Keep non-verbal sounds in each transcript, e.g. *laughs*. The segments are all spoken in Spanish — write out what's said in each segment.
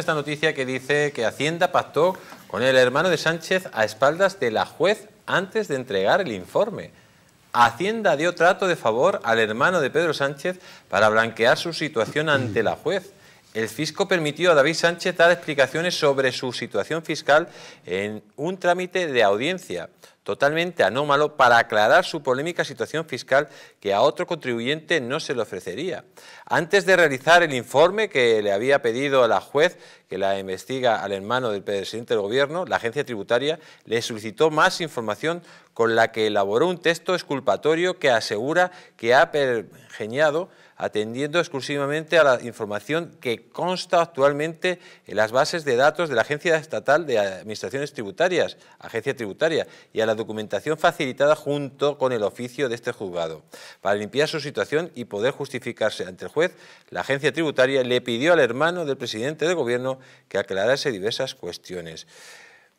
Esta noticia que dice que Hacienda pactó con el hermano de Sánchez a espaldas de la juez antes de entregar el informe. Hacienda dio trato de favor al hermano de Pedro Sánchez para blanquear su situación ante la juez. El fisco permitió a David Sánchez dar explicaciones sobre su situación fiscal en un trámite de audiencia totalmente anómalo para aclarar su polémica situación fiscal que a otro contribuyente no se le ofrecería. Antes de realizar el informe que le había pedido a la juez que la investiga al hermano del presidente del gobierno, la agencia tributaria le solicitó más información con la que elaboró un texto exculpatorio que asegura que ha pergeñado atendiendo exclusivamente a la información que consta actualmente en las bases de datos de la Agencia Estatal de Administraciones Tributarias, Agencia Tributaria, y a la documentación facilitada junto con el oficio de este juzgado. Para limpiar su situación y poder justificarse ante el juez, la Agencia Tributaria le pidió al hermano del presidente del Gobierno que aclarase diversas cuestiones.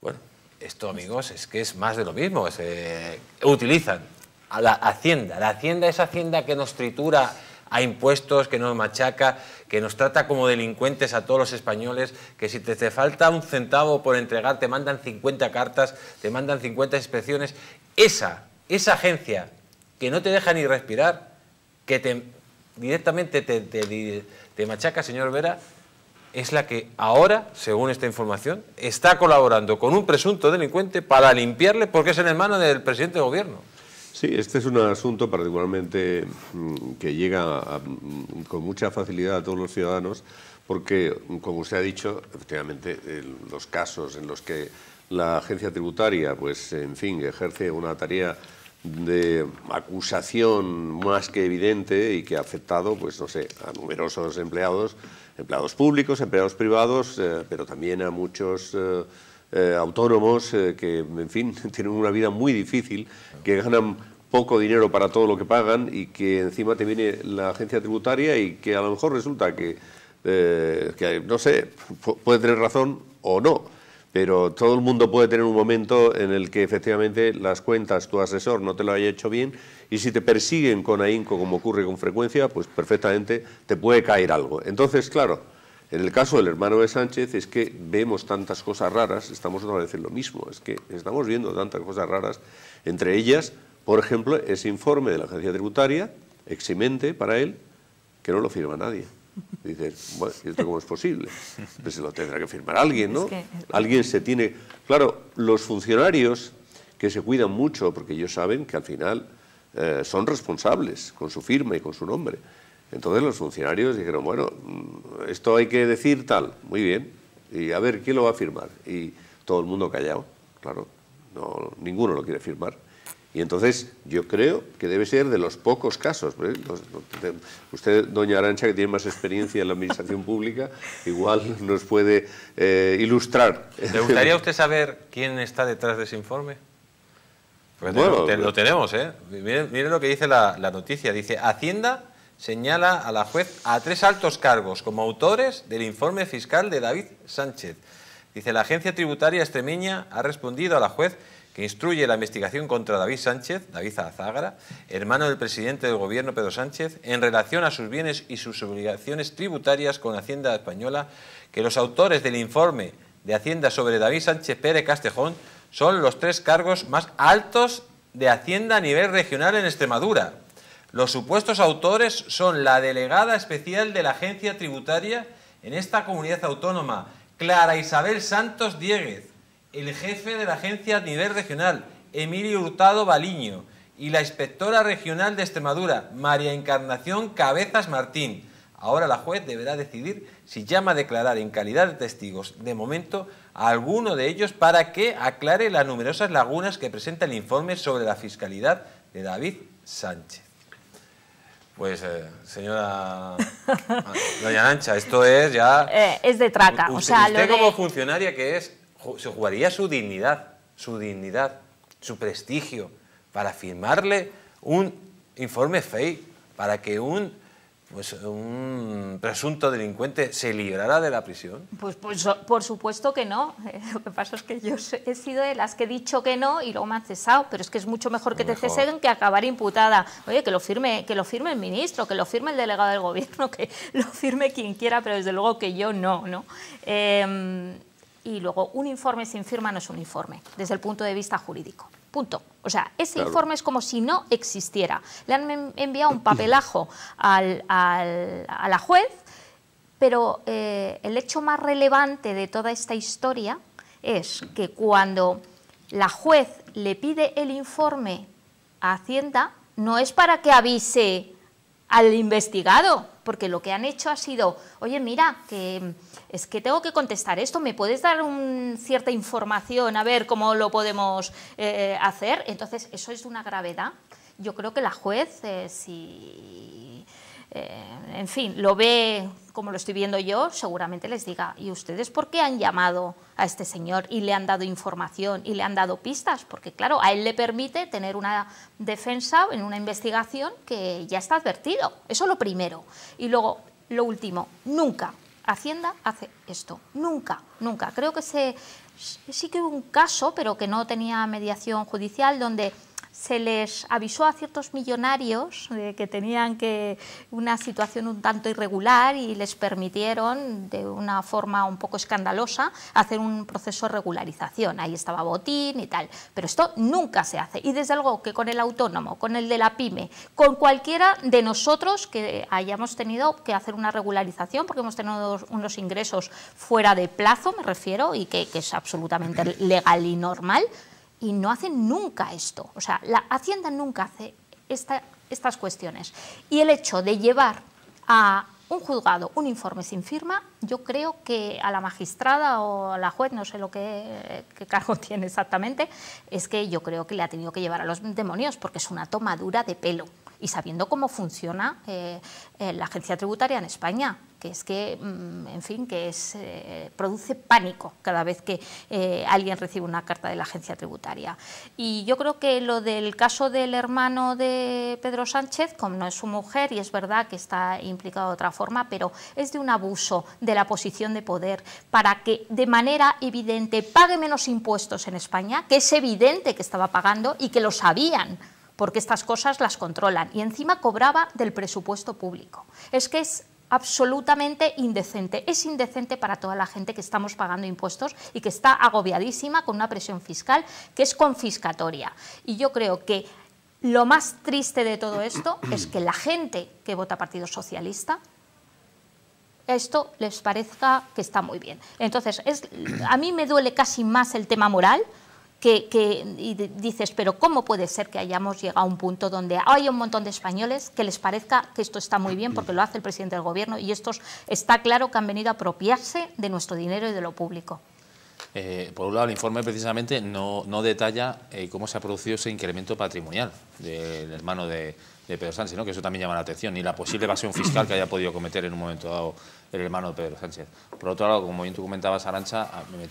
Bueno, esto, amigos, es que es más de lo mismo. Se utilizan a la hacienda. La hacienda es hacienda que nos tritura a impuestos, que nos machaca, que nos trata como delincuentes a todos los españoles, que si te, falta un centavo por entregar te mandan 50 cartas, te mandan 50 inspecciones. Esa, esa agencia que no te deja ni respirar, que te, directamente te, machaca, señor Vera, es la que ahora, según esta información, está colaborando con un presunto delincuente para limpiarle porque es en el mano del presidente de gobierno. Sí, este es un asunto particularmente mm, que llega mm, con mucha facilidad a todos los ciudadanos porque, mm, como usted ha dicho, efectivamente los casos en los que la agencia tributaria, pues en fin, ejerce una tarea de acusación más que evidente y que ha afectado, pues no sé, a numerosos empleados, empleados públicos, empleados privados, eh, pero también a muchos... Eh, eh, autónomos eh, que, en fin, *laughs* tienen una vida muy difícil, que ganan poco dinero para todo lo que pagan y que encima te viene la agencia tributaria y que a lo mejor resulta que, eh, que no sé, puede tener razón o no. Pero todo el mundo puede tener un momento en el que efectivamente las cuentas, tu asesor no te lo haya hecho bien y si te persiguen con ahínco, como ocurre con frecuencia, pues perfectamente te puede caer algo. Entonces, claro, en el caso del hermano de Sánchez es que vemos tantas cosas raras, estamos otra vez lo mismo, es que estamos viendo tantas cosas raras, entre ellas, por ejemplo, ese informe de la agencia tributaria, eximente para él, que no lo firma nadie. Dice, bueno, ¿esto cómo es posible? Pues se lo tendrá que firmar alguien, ¿no? Alguien se tiene... Claro, los funcionarios que se cuidan mucho, porque ellos saben que al final eh, son responsables con su firma y con su nombre. Entonces los funcionarios dijeron, bueno, mm, esto hay que decir tal, muy bien, y a ver, ¿quién lo va a firmar? Y todo el mundo callado, claro, no, ninguno lo quiere firmar. Y entonces yo creo que debe ser de los pocos casos. ¿eh? usted, doña Arancha, que tiene más experiencia en la administración *laughs* pública, igual nos puede eh, ilustrar. ¿Le gustaría usted saber quién está detrás de ese informe? Pues bueno, lo, pues tenemos, ¿eh? Miren, lo que dice la noticia. Dice, Hacienda señala a la juez a tres altos cargos como autores del informe fiscal de David Sánchez. Dice, la agencia tributaria extremeña ha respondido a la juez que instruye la investigación contra David Sánchez, David Azagra... hermano del presidente del gobierno Pedro Sánchez, en relación a sus bienes y sus obligaciones tributarias con Hacienda Española, que los autores del informe de Hacienda sobre David Sánchez Pérez Castejón son los tres cargos más altos de Hacienda a nivel regional en Extremadura, los supuestos autores son la delegada especial de la Agencia Tributaria en esta comunidad autónoma, Clara Isabel Santos Dieguez, el jefe de la agencia a nivel regional, Emilio Hurtado Baliño, y la inspectora regional de Extremadura, María Encarnación Cabezas Martín. Ahora la juez deberá decidir si llama a declarar en calidad de testigos, de momento, a alguno de ellos para que aclare las numerosas lagunas que presenta el informe sobre la fiscalidad de David Sánchez. Pues, eh, señora Doña Ancha, esto es ya... *laughs* Eh, es de traca. Usted, o sea, como funcionaria que es, se jugaría su dignidad, su dignidad, su prestigio, para firmarle un informe fake, para que un pues un presunto delincuente se librará de la prisión? Pues, pues por supuesto que no. *laughs* Eh, lo que pasa es que yo he sido de las que he dicho que no y luego me han cesado. Pero es que es mucho mejor que te cesen que acabar imputada. Oye, que lo firme, que lo firme el ministro, que lo firme el delegado del gobierno, *laughs* que lo firme quien quiera, pero desde luego que yo no, ¿no? Em, y luego, un informe sin firma no es un informe, desde el punto de vista jurídico. Punto. O sea, ese informe es como si no existiera. Le han enviado un *clears throat* papelajo a la juez, pero eh, el hecho más relevante de toda esta historia es que cuando la juez le pide el informe a Hacienda, no es para que avise al investigado, porque lo que han hecho ha sido, oye, mira, que es que tengo que contestar esto, ¿me puedes dar cierta información a ver cómo lo podemos eh, hacer? Entonces, eso es de una gravedad. Yo creo que la juez, eh, si, eh, en fin, lo ve como lo estoy viendo yo, seguramente les diga, ¿y ustedes por qué han llamado a este señor y le han dado información y le han dado pistas? Porque claro, a él le permite tener una defensa en una investigación que ya está advertido. Eso lo primero. Y luego, lo último, nunca Hacienda hace esto. Nunca, nunca. Creo que se, sí que hubo un caso, pero que no tenía mediación judicial, donde se les avisó a ciertos millonarios que tenían que una situación un tanto irregular y les permitieron de una forma un poco escandalosa hacer un proceso de regularización. Ahí estaba botín y tal, pero esto nunca se hace y desde luego que con el autónomo, con el de la pyme, con cualquiera de nosotros que hayamos tenido que hacer una regularización porque hemos tenido unos ingresos fuera de plazo, me refiero, y que es absolutamente legal y normal, y no hacen nunca esto. O sea, la Hacienda nunca hace estas cuestiones. Y el hecho de llevar a un juzgado un informe sin firma, yo creo que a la magistrada o a la juez, no sé lo qué cargo *laughs* tiene exactamente, es que yo creo que le ha tenido que llevar a los demonios porque es una tomadura de pelo. Y sabiendo cómo funciona eh, eh, la agencia tributaria en España, que es que, mm, en fin, que es, eh, produce pánico cada vez que eh, alguien recibe una carta de la agencia tributaria. Y yo creo que lo del caso del hermano de Pedro Sánchez, como no es su mujer, y es verdad que está implicado de otra forma, pero es de un abuso de la posición de poder para que de manera evidente pague menos impuestos en España, que es evidente que estaba pagando y que lo sabían porque estas cosas las controlan y encima cobraba del presupuesto público. Es que es absolutamente indecente. Es indecente para toda la gente que estamos pagando impuestos y que está agobiadísima con una presión fiscal que es confiscatoria. Y yo creo que lo más triste de todo esto *clears throat* es que la gente que vota Partido Socialista esto les parezca que está muy bien. Entonces, a mí me duele casi más el tema moral, que, y dices, pero ¿cómo puede ser que hayamos llegado a un punto donde hay un montón de españoles que les parezca que esto está muy bien porque lo hace el presidente del gobierno y estos está claro que han venido a apropiarse de nuestro dinero y de lo público? Eh, por un lado, el informe precisamente no, detalla eh, cómo se ha producido ese incremento patrimonial del hermano de, de Pedro Sánchez, ¿no? que eso también llama la atención, y la posible evasión fiscal que haya podido cometer en un momento dado el hermano de Pedro Sánchez. Por otro lado, como bien tú comentabas, Arancha,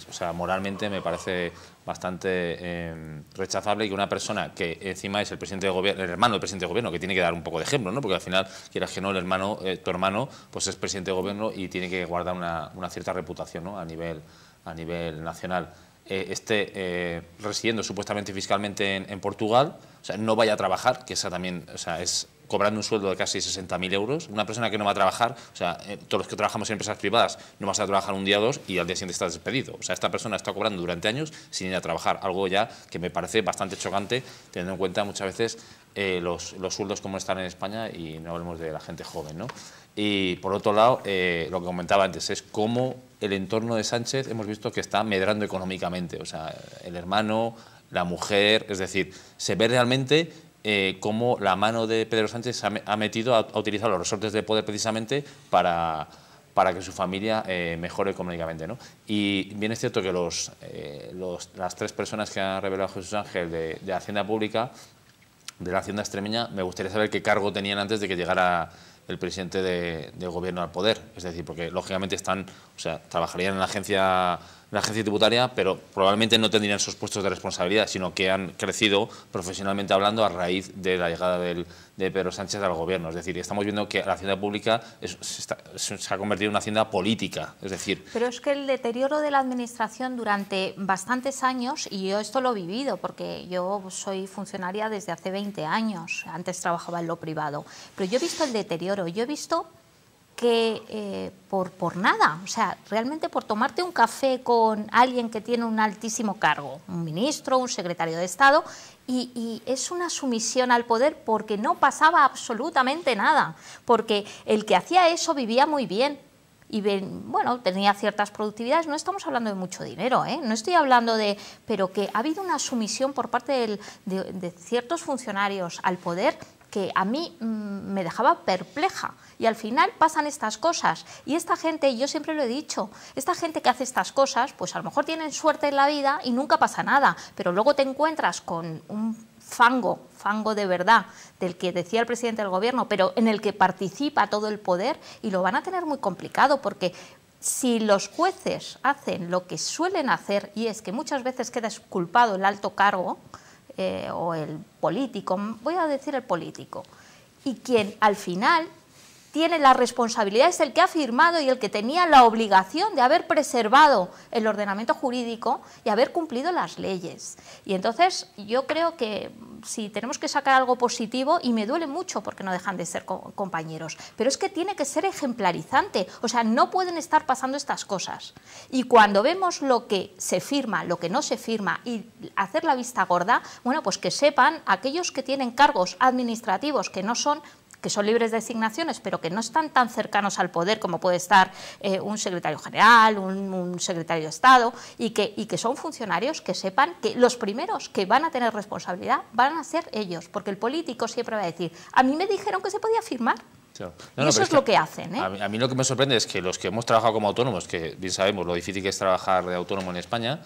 o sea, moralmente me parece bastante em, rechazable que una persona que encima es el presidente de gobierno, el hermano del presidente de gobierno, que tiene que dar un poco de ejemplo, ¿no? porque al final, quieras que no, el hermano, eh, tu hermano pues es presidente de gobierno y tiene que guardar una, cierta reputación a, nivel, a nivel nacional. Eh, esté eh, residiendo supuestamente fiscalmente en, en, Portugal, o sea, no vaya a trabajar, que esa también o sea, es cobrando un sueldo de casi 60.000 euros, una persona que no va a trabajar, o sea, eh, todos los que trabajamos en empresas privadas, no vas a trabajar un día o dos y al día siguiente estás despedido. O sea, esta persona está cobrando durante años sin ir a trabajar, algo ya que me parece bastante chocante, teniendo en cuenta muchas veces eh, los, sueldos como están en España y no hablemos de la gente joven, ¿no? Y por otro lado, eh, lo que comentaba antes es cómo el entorno de Sánchez hemos visto que está medrando económicamente, o sea, el hermano, la mujer, es decir, se ve realmente eh, cómo la mano de Pedro Sánchez ha, metido, a utilizado los resortes de poder precisamente para, para que su familia eh, mejore económicamente. ¿no? Y bien es cierto que los, eh, las tres personas que ha revelado Jesús Ángel de, Hacienda Pública, de la Hacienda extremeña, me gustaría saber qué cargo tenían antes de que llegara el presidente de, del gobierno al poder. Es decir, porque lógicamente están, o sea, trabajarían en la agencia la agencia tributaria, pero probablemente no tendrían esos puestos de responsabilidad, sino que han crecido profesionalmente hablando a raíz de la llegada de Pedro Sánchez al gobierno. Es decir, estamos viendo que la hacienda pública se, ha convertido en una hacienda política. Es decir, pero es que el deterioro de la administración durante bastantes años, y yo esto lo he vivido porque yo soy funcionaria desde hace 20 años, antes trabajaba en lo privado, pero yo he visto el deterioro, yo he visto que eh, por, por nada, o sea, realmente por tomarte un café con alguien que tiene un altísimo cargo, un ministro, un secretario de Estado, y, es una sumisión al poder porque no pasaba absolutamente nada, porque el que hacía eso vivía muy bien. Y bueno, tenía ciertas productividades, no estamos hablando de mucho dinero, ¿eh? no estoy hablando de, pero que ha habido una sumisión por parte de ciertos funcionarios al poder que a mí mm, me dejaba perpleja. Y al final pasan estas cosas. Y esta gente, yo siempre lo he dicho, esta gente que hace estas cosas, pues a lo mejor tienen suerte en la vida y nunca pasa nada, pero luego te encuentras con un fango, fango de verdad, del que decía el presidente del gobierno, pero en el que participa todo el poder y lo van a tener muy complicado porque si los jueces hacen lo que suelen hacer y es que muchas veces queda culpado el alto cargo, eh, o el político, voy a decir el político, y quien al final tiene la responsabilidad, es el que ha firmado y el que tenía la obligación de haber preservado el ordenamiento jurídico y haber cumplido las leyes. Y entonces yo creo que si tenemos que sacar algo positivo, y me duele mucho porque no dejan de ser compañeros, pero es que tiene que ser ejemplarizante, o sea, no pueden estar pasando estas cosas. Y cuando vemos lo que se firma, lo que no se firma y hacer la vista gorda, bueno, pues que sepan aquellos que tienen cargos administrativos que no son que son libres de designaciones, pero que no están tan cercanos al poder como puede estar eh, un secretario general, un, secretario de Estado, y que, que son funcionarios que sepan que los primeros que van a tener responsabilidad van a ser ellos, porque el político siempre va a decir, a mí me dijeron que se podía firmar, eso es, lo que hacen. ¿eh? a, mí, lo que me sorprende es que los que hemos trabajado como autónomos, que bien sabemos lo difícil que es trabajar de autónomo en España,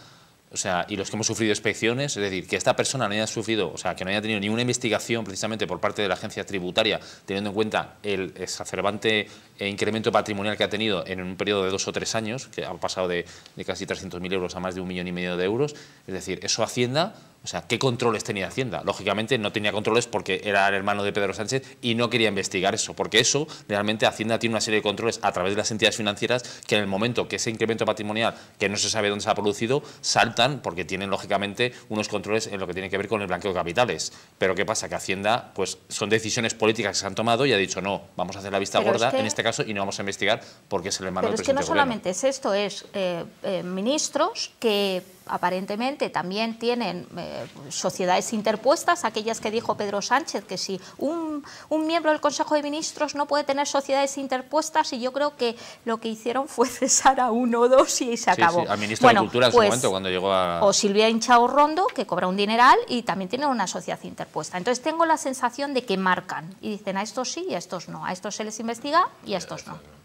o sea, y los que hemos sufrido inspecciones, es decir, que esta persona no haya sufrido, o sea, que no haya tenido ninguna investigación precisamente por parte de la agencia tributaria, teniendo en cuenta el exacerbante eh, incremento patrimonial que ha tenido en un periodo de dos o tres años, que ha pasado de, de casi 300.000 euros a más de un millón y medio de euros, es decir, eso Hacienda o sea, ¿qué controles tenía Hacienda? Lógicamente no tenía controles porque era el hermano de Pedro Sánchez y no quería investigar eso, porque eso realmente Hacienda tiene una serie de controles a través de las entidades financieras que en el momento que ese incremento patrimonial, que no se sabe dónde se ha producido, saltan porque tienen lógicamente unos controles en lo que tiene que ver con el blanqueo de capitales. Pero ¿qué pasa? Que Hacienda, pues son decisiones políticas que se han tomado y ha dicho no, vamos a hacer la vista gorda en este caso y no vamos a investigar porque es el hermano de del presidente. Pero es que no solamente es esto, es eh, eh, ministros que aparentemente también tienen eh, sociedades interpuestas, aquellas que dijo Pedro Sánchez, que si un, miembro del Consejo de Ministros no puede tener sociedades interpuestas, y yo creo que lo que hicieron fue *laughs* cesar a uno o dos y se acabó. Sí, al ministro de Cultura en su pues, momento, cuando llegó a... O Silvia Hinchao Rondo, que cobra un dineral y también tiene una sociedad interpuesta. Entonces tengo la sensación de que marcan y dicen a estos sí y a estos no, a estos se les investiga y a estos no.